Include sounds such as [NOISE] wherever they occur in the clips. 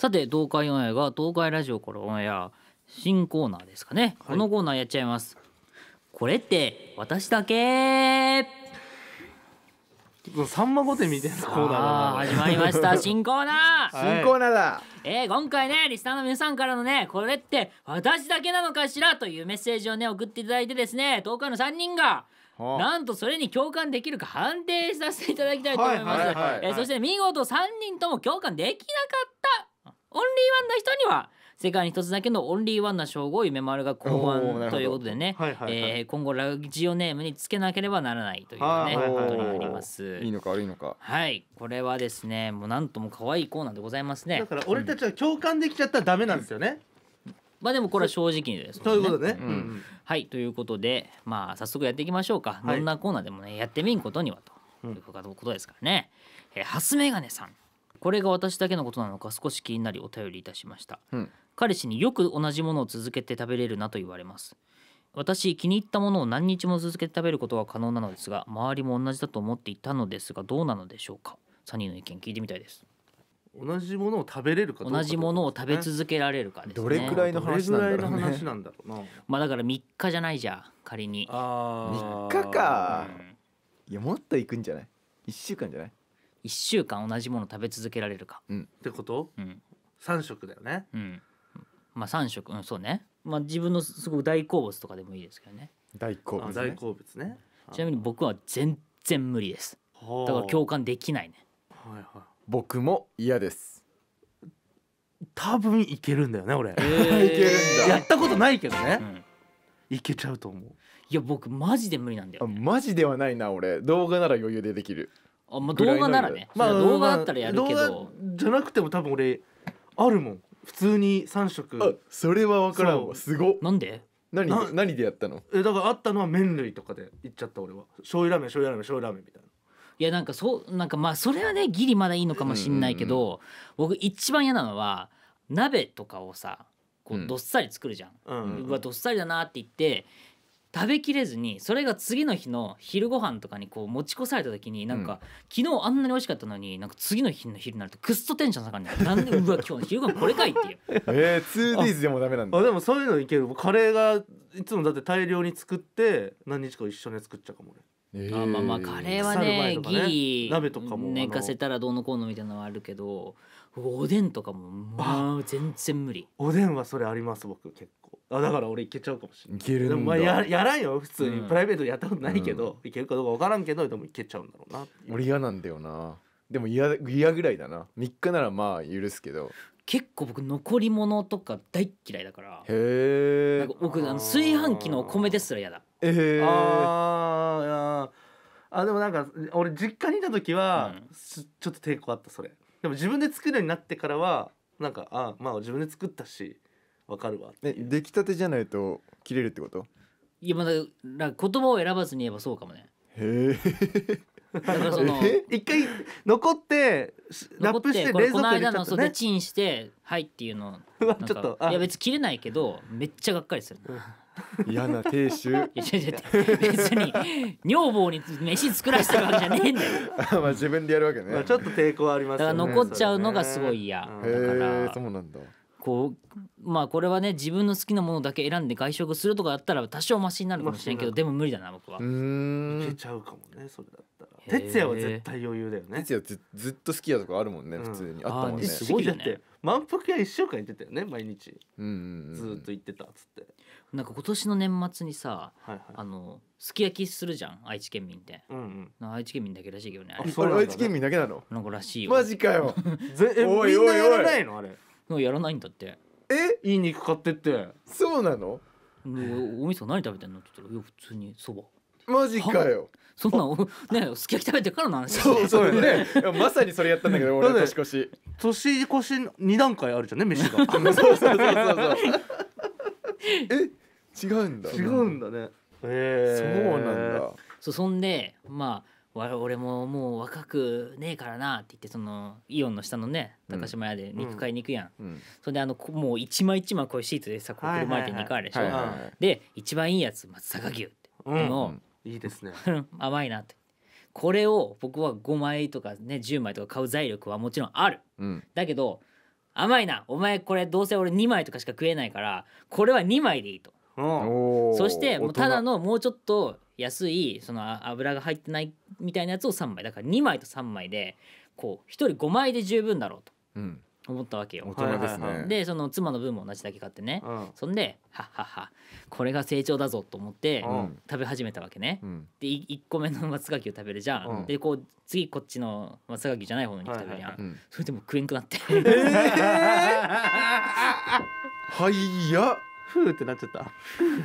さて東海オンエアが東海ラジオからオンエア新コーナーですかね、このコーナーやっちゃいますこれって私だけさんま御殿みたいなコーナーだな始まりました [LAUGHS] 新コーナー、新コーナーだえー、今回ねリスナーの皆さんからのねこれって私だけなのかしらというメッセージをね送っていただいてですね東海の三人がなんとそれに共感できるか判定させていただきたいと思います、えそして見事3人とも共感できなかったオンリーワンな人には世界に一つだけのオンリーワンな称号を夢丸が考案ということでね、はいはい、えー、今後ラジオネームにつけなければならないというねことになりますいいのか悪いのかはいこれはですねもうなんとも可愛いコーナーでございますねだから俺たちは共感できちゃったらダメなんですよね、うん、まあでもこれは正直にですということね、うんうん。はいということでまあ早速やっていきましょうか。どんなコーナーでもねやってみんことにはということですからね。えー、ハスメガネさん。これが私だけのことなのか少し気になりお便りいたしました、うん、彼氏によく同じものを続けて食べれるなと言われます私気に入ったものを何日も続けて食べることは可能なのですが周りも同じだと思っていたのですがどうなのでしょうかサニーの意見聞いてみたいです同じものを食べれるか、ね、同じものを食べ続けられるか、ね、どれくらいの話なんだろう、ね、まあだから3日じゃないじゃ仮にあ3日か、うん、いやもっといくんじゃない1週間じゃない1週間同じもの食べ続けられるか、うん、ってことうん3食だよねうんまあ3食、うん、そうねまあ自分のすごく大好物とかでもいいですけどね大好物、ね、大好物ねちなみに僕は全然無理ですだから共感できないねはいはい僕も嫌です多分いけるんだよね俺、えー、[LAUGHS] いけるんだやったことないけどね、うんいけちゃうと思ういや僕マジで無理なんだよ、ね、マジではないな俺動画なら余裕でできるあ、まあ、動画ならね、まあ、動画だったらやるけど、じゃなくても多分俺あるもん普通に3あ食それは分からんわすごっなんで何な何でやったのえだからあったのは麺類とかでいっちゃった俺は醤油ラーメン醤油ラーメン醤油ラーメンみたいないやなんかそうなんかまあそれはねギリまだいいのかもしんないけど、僕一番嫌なのは鍋とかをさこうどっさり作るじゃん、ううんわどっさりだなって言って食べきれずにそれが次の日の昼ご飯とかにこう持ち越された時になんか、うん、昨日あんなに美味しかったのになんか次の日の昼になるとクっそテンション下がるんだよなんでうわ今日の昼ご飯これかいっていう [LAUGHS] えー、2days でもダメなんだあでもそういうのいけるカレーがいつもだって大量に作って何日か一緒に作っちゃうかも俺あまあまあカレーはねギリ鍋とかも寝かせたらどうのこうのみたいなのはあるけどおでんとかもまあ全然無理おでんはそれあります僕結構あだから俺いけちゃうかもしれないいけるんだでもまあややらんよ普通に、プライベートでやったことないけど、いけるかどうか分からんけどでもいけちゃうんだろうな俺嫌なんだよなでも嫌嫌ぐらいだな3日ならまあ許すけど結構僕残り物とか大嫌いだからへえ僕あの炊飯器のお米ですら嫌だええー、ああでもなんか俺実家にいた時は、うん、ちょっと抵抗あったそれでも自分で作るようになってからはなんかあまあ自分で作ったしわかるわえ出来たてじゃないと切れるってこといやまだ言葉を選ばずに言えばそうかもねへえだからその一回残ってラップして冷蔵庫に入れこの間のそチンして「はい」っていうのちょっといや別に切れないけどめっちゃがっかりする、嫌な亭主いや別に女房に飯作らせてるわけじゃねえんだよ [LAUGHS] まあ自分でやるわけね、まあ、ちょっと抵抗あります、ね、だから残っちゃうのがすごい嫌、ね、だかそうなんだこうまあこれはね自分の好きなものだけ選んで外食するとかだったら多少マシになるかもしれんけどでも無理だな僕はうんいけちゃうかもねそれだったら哲也は絶対余裕だよね哲也ずずっと好きやとかあるもんね、普通にあったもんねすごいよね満腹屋1週間行ってたよね毎日、うんうん、ずっと行ってたっつってなんか今年の年末にさ、はいはい、あのすき焼きするじゃん愛知県民って、うんうん、愛知県民だけらしいけどねあれあれ愛知県民だけなのなんからしいマジかよぜ [LAUGHS] おいおいおいやらないのあれやらないんだってえいい肉買ってってそうなのお味そ何食べてんのって言ったら「いや普通にそば」マジかよそんなおねすき焼き食べてからの話、ね、そうそうよねまさにそれやったんだけど俺年越し年越し2段階あるじゃんね飯が [LAUGHS] そうそうそうそうそう [LAUGHS] え違うんだ違うんだねへえそうなんだそそんでまあ俺ももう若くねえからなって言ってそのイオンの下のね高島屋で肉買いに行くやん、うんうん、それであのもう一枚一枚こういうシートでさこう車いで肉あるでしょ、で一番いいやつ松阪牛って、うん、いいですね [LAUGHS] 甘いなってこれを僕は5枚とかね10枚とか買う財力はもちろんある、うん、だけど甘いなお前これどうせ俺2枚とかしか食えないからこれは2枚でいいとそしてただのもうちょっと安いその油が入ってないみたいなやつを3枚だから2枚と3枚でこう1人5枚で十分だろうと。うん思ったわけよ。で、ね、その妻の分も同じだけ買ってね、うん、そんで「はっはっはこれが成長だぞ」と思って食べ始めたわけね。うん、で1個目の松がを食べるじゃん、うん、でこう次こっちの松がじゃない方の肉食べるやん、はいはい、それでも食えんくなって。えー、はいやふうってなっちゃった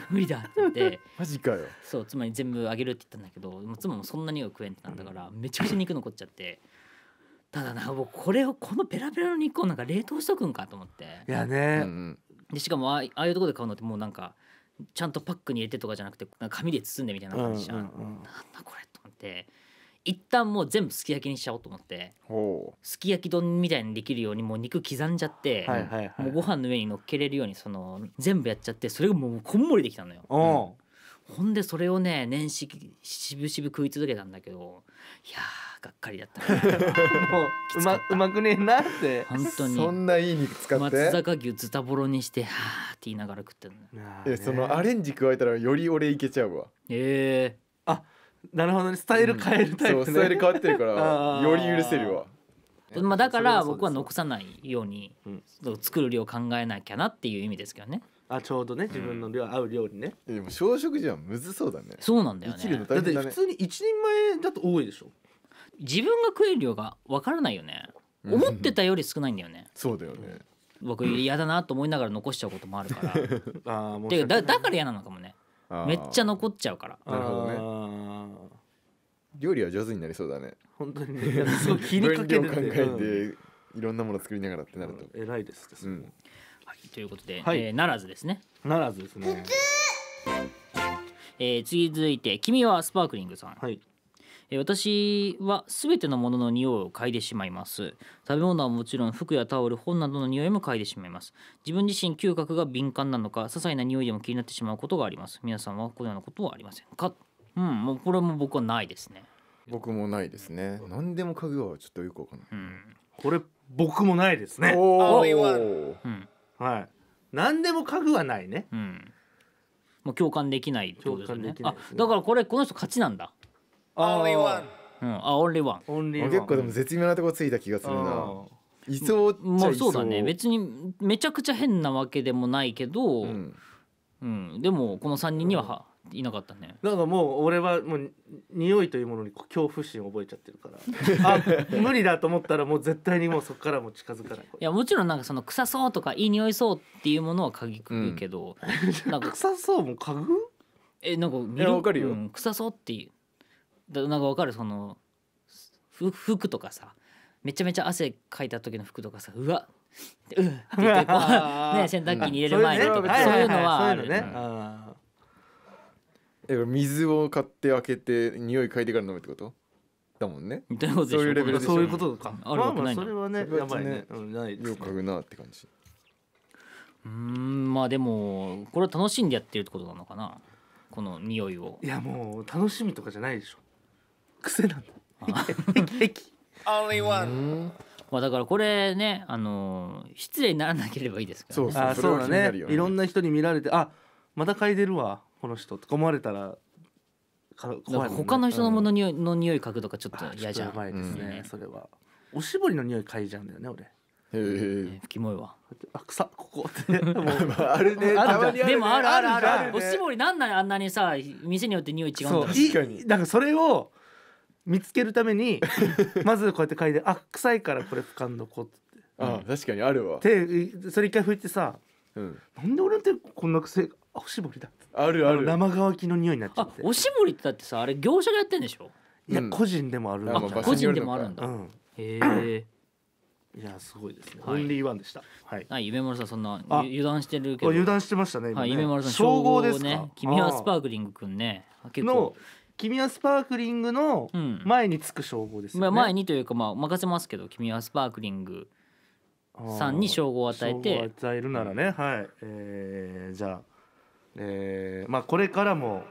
無理だって言ってマジかよそう妻に全部あげるって言ったんだけど妻もそんなにい食えんってなったからめちゃくちゃ肉残っちゃってただなもうこれをこのペラペラの肉をなんか冷凍しとくんかと思っていやね、うん、でしかもああいうとこで買うのってもうなんかちゃんとパックに入れてとかじゃなくて紙で包んでみたいな感じじゃん,、うんうんうん、なんだこれと思って一旦もう全部すき焼きにしちゃおうと思ってすき焼き丼みたいにできるようにもう肉刻んじゃって、はいはいもうご飯の上に乗っけれるようにその全部やっちゃってそれがもうこんもりできたのよ。ほんでそれをね年始しぶしぶ食い続けたんだけどいやがっかりだった [LAUGHS] もううまうまくねえなって本当にそんないい肉使って松坂牛ズタボロにしてはあって言いながら食ってるの、ね、そのアレンジ加えたらより俺いけちゃうわええー、あなるほどねスタイル変えるタイプ、ねうん、そうスタイル変わってるから [LAUGHS] より許せるわまあだから僕は残さないように、作る量考えなきゃなっていう意味ですけどねあちょうどね自分の量、合う料理ねでも小食じゃむずそうだねそうなんだよねだ、ね、だって普通に一人前だと多いでしょ自分が食える量がわからないよね思ってたより少ないんだよねそうだよね僕嫌だなと思いながら残しちゃうこともあるから [LAUGHS] あだだから嫌なのかもねめっちゃ残っちゃうからなるほどね料理は上手になりそうだね本当にねそう気にかけて考えて、いろんなもの作りながらってなると、偉いですうんはい、ということで、はいえー、ならずですね、ならずですねえー、次続いて君はスパークリングさん、はいえー私は全てのものの匂いを嗅いでしまいます食べ物はもちろん服やタオル本などの匂いも嗅いでしまいます自分自身嗅覚が敏感なのか些細な匂いでも気になってしまうことがあります皆さんはこのようなことはありませんかうんもうこれも僕はないですね僕もないですね、何でも家具はちょっとよくわかんない、うん、これ僕もないですねおお、うん、はい何でも家具はないね、うん、もう共感できないってことですねでねあだからこれこの人勝ちなんだああうん、あオンリーワンオンリーワン結構でも絶妙なとこついた気がするないそうまあそうだね別にめちゃくちゃ変なわけでもないけど、うん、うん、でもこの三人にはいなかったねなんかもう俺はもう匂いというものに恐怖心を覚えちゃってるから [LAUGHS] あ無理だと思ったらもう絶対にもうそこからも近づかないいやもちろんなんかその臭そうとかいい匂いそうっていうものは嗅ぎくけど、うん、なんか臭そうも嗅ぐえなんか見るわかるよ、うん、臭そうっていうだなんかわかるその服とかさめちゃめちゃ汗かいた時の服とかさうわっね洗濯機に入れる前とか、うん、そういうのはあるね。水を買って開けて匂い嗅いでから飲むってことだもんねみたいなことでしょそういうレベルそういうことかあるわけないんまあまあそれはねやばいねうんないよく嗅ぐなって感じうんまあでもこれは楽しんでやってるってことなのかなこの匂いをいやもう楽しみとかじゃないでしょ癖なんだあ Only one まあだからこれねあのー失礼にならなければいいですからそうねあそそうれはだ気になねるよねいろんな人に見られてあまた嗅いでるわこの人とか思われたら怖い他の人のもの匂い、の匂い嗅ぐとかちょっと嫌じゃん。いですね、うんそれはおしぼりの匂い嗅いじゃうんだよね俺へええキモいわ。あ草ここって [LAUGHS] もうあるねでもあるあるあるあるねおしぼりなんなんあんなにさ店によって匂い違うんだろそう確かにだからそれを見つけるために [LAUGHS] まずこうやって嗅いであ臭いからこれ拭かんどこうっつってあ確かにあるわ手それ一回拭いてさうんなんで俺の手こんな癖いおしぼりだあるある生乾きの匂いになっちゃあっておしぼりってだってさあれ業者がやってんでしょいや、個人でもあるんだ個人でもあるんだ、うへえいやすごいですね、オンリーワンでしたはい夢丸さんそんな油断してるけど油断してましたねはい、夢丸さん称号ですね君はスパークリングくんね結の構、君はスパークリングのうん前につく称号ですまね。あ、前にというかまあ任せますけど君はスパークリングさんに称号を与えて称号を与えるならね、はい。えーじゃあえーまあ、これからも、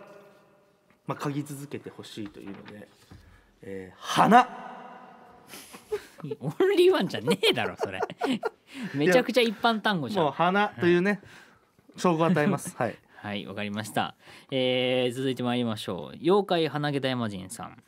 まあ、嗅ぎ続けてほしいというので、えー、花オンリーワンじゃねえだろそれ [LAUGHS] めちゃくちゃ一般単語じゃんもう花というね、うん、証拠を与えますはい [LAUGHS] はいわかりました、えー、続いてまいりましょう妖怪花毛大魔神さん、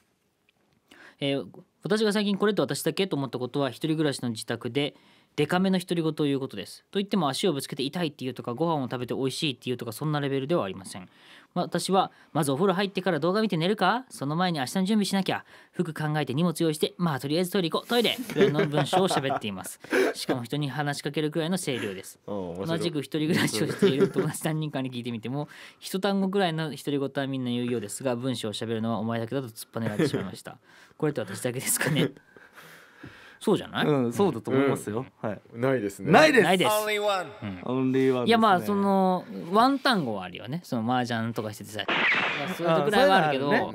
えー、私が最近これと私だけと思ったことは一人暮らしの自宅でデカめの独り言を言うことですと言っても足をぶつけて痛いっていうとかご飯を食べて美味しいっていうとかそんなレベルではありません私はまずお風呂入ってから動画見て寝るかその前に明日の準備しなきゃ服考えて荷物用意してまあとりあえずトイレ行こうトイレの文章を喋っています [LAUGHS] しかも人に話しかけるくらいの声量です同じく一人暮らしをしている友達3人間に聞いてみても一単語くらいの独り言はみんな言うようですが文章を喋るのはお前だけだと突っぱねられてしまいましたこれって私だけですかねそうじゃない、うん、そうだと思いますよ、はい、ないですねないですないです Only one、うん、Only one いやまあそのワン単語はあるよねその麻雀とかしててさまあ、そういうぐらいはあるけど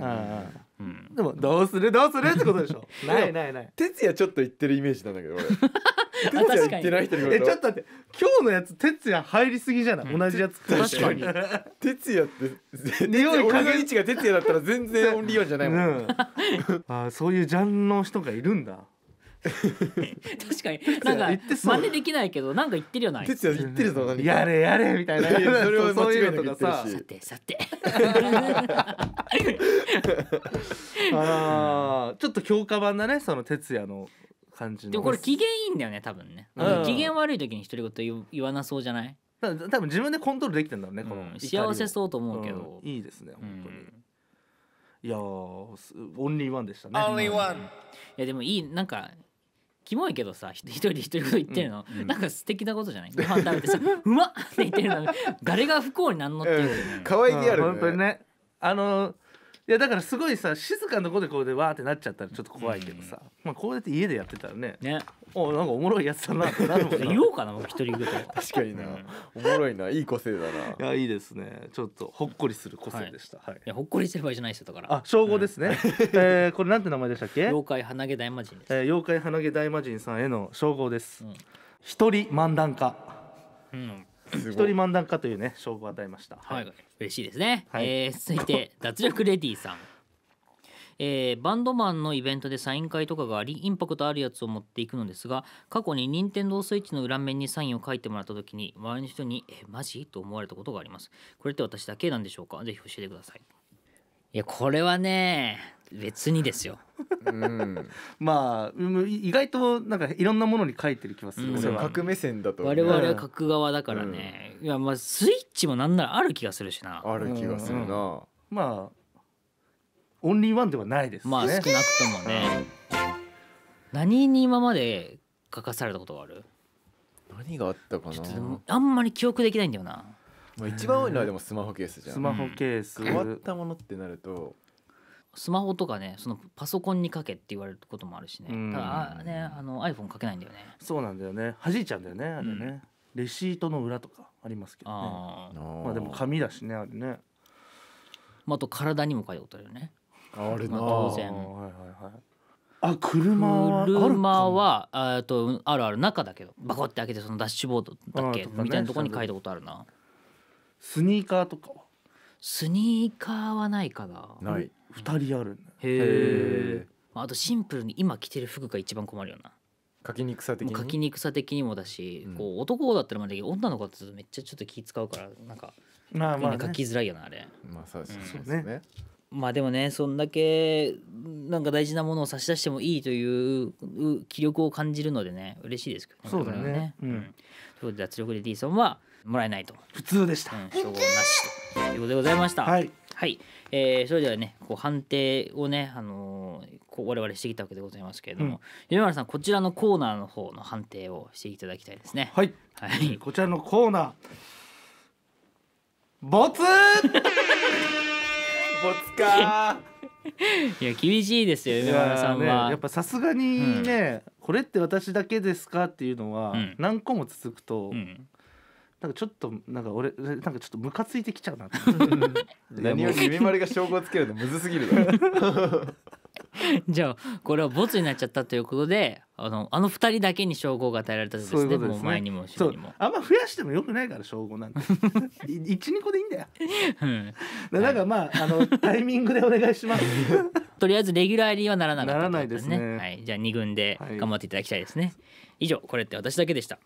うん、でもどうするどうするってことでしょ [LAUGHS] ないないない哲也ちょっと言ってるイメージなんだけど俺哲也 [LAUGHS] 言ってない人えちょっと待って今日のやつ哲也入りすぎじゃない、うん、同じやつ確かに哲也 [LAUGHS] って匂い俺の位置が哲也だったら全然オンリーワンじゃないもん、うん、あそういうジャンルの人がいるんだ [LAUGHS] 確かになんか真似できないけどなんか言ってるよな哲也言ってるぞやれやれみたいな [LAUGHS] そういうのとかささてさて [LAUGHS] あちょっと強化版だねその哲也の感じのでもこれ機嫌いいんだよね多分ね、うん、機嫌悪い時に独り言言わなそうじゃない多分自分でコントロールできてんだろうね、うん、この幸せそうと思うけど、うん、いいですね本当に、いやオンリーワンでしたねオンリーワンいやでもいいなんかキモいけどさ [LAUGHS] 一人で一人言ってるの、うん、なんか素敵なことじゃないご飯食べてさ「[LAUGHS] うまっ!」って言ってるの [LAUGHS] 誰が不幸になんのっていう、ね、可愛げあるね。あのいやだからすごいさ静かなことでこうでわーってなっちゃったらちょっと怖いけどさ、まあこうやって家でやってたらねねおなんかおもろいやつだなってなるもん [LAUGHS] 言おうかな僕一人ぐらい確かにな、おもろいないい個性だないやいいですねちょっとほっこりする個性でした、はいいやほっこりしてる場合じゃないですよだからあ称号ですね、えーこれなんて名前でしたっけ、妖怪鼻毛大魔人です、ー妖怪鼻毛大魔神さんへの称号です、うん一人漫談家うん、一人漫談家というね称号を与えましたはい、嬉しいですね、はい、えー、続いて脱力レディーさん [LAUGHS] えー、バンドマンのイベントでサイン会とかがありインパクトあるやつを持っていくのですが過去に任天堂スイッチの裏面にサインを書いてもらった時に周りの人に「えマジ?」と思われたことがありますこれって私だけなんでしょうかぜひ教えてくださいいやこれはね別にですよ。うん、[LAUGHS] まあ意外となんかいろんなものに書いてる気がする、んそうは目線だと我々は角側だからね、いやまあスイッチもなんならある気がするしなある気がするなまあオンリーワンではないですね、まあ少なくともね何に今まで書かされたことがある何があったかなあんまり記憶できないんだよなまあ、一番多いのはでもスマホケースじゃんスマホケース変わったものってなるとスマホとかねそのパソコンにかけって言われることもあるしね、うん、ただあねあの iPhone かけないんだよねそうなんだよね弾いちゃうんだよねあれね、うん、レシートの裏とかありますけどねまあでも紙だしねあれね、まあ、あと体にも書いたことあるよねあれな、まあ、当然はいはいはいあ車車はあとあるある中だけどバコって開けてそのダッシュボードだっけ、ね、みたいなとこに書いたことあるな。スニーカーとかはスニーカーはないかなない2人あるへえあとシンプルに今着てる服が一番困るよな書きにくさ的に書きにくさ的にもだし、うん、こう男だったらまだ女の子だとめっちゃちょっと気使うからなんかまあまあ、ね、書きづらいよなあれまあそうですね、うんまあでもねそんだけなんか大事なものを差し出してもいいという気力を感じるのでね嬉しいですけどね。そうだね、ね、うん、とうこ脱力レディーさんはもらえないと普通でした、うん、称号なしということでございましたはい、はいえー、それではねこう判定をね、あのー、こう我々してきたわけでございますけれども、うん、米原さんこちらのコーナーの方の判定をしていただきたいですねはい、はい、[LAUGHS] こちらのコーナーボツボツか [LAUGHS] いや厳しいですよ梅原さんはや、ね、やっぱさすがにね、うん、これって私だけですかっていうのは何個も続くと、うん、なんかちょっとなんか俺なんかちょっとムカついてきちゃうな [LAUGHS] 何より夢丸が証拠をつけるのむずすぎる [LAUGHS] じゃあこれはボツになっちゃったということであのあの二人だけに称号が与えられたですねもう前にも後ろにもあんま増やしてもよくないから称号なんて12個 [LAUGHS] でいいんだよ、うん、だからまあ,、あのタイミングでお願いしますとりあえずレギュラー入りはならなかった、ね、ならないですね、はい、じゃあ2軍で頑張っていただきたいですね、はい、以上これって私だけでした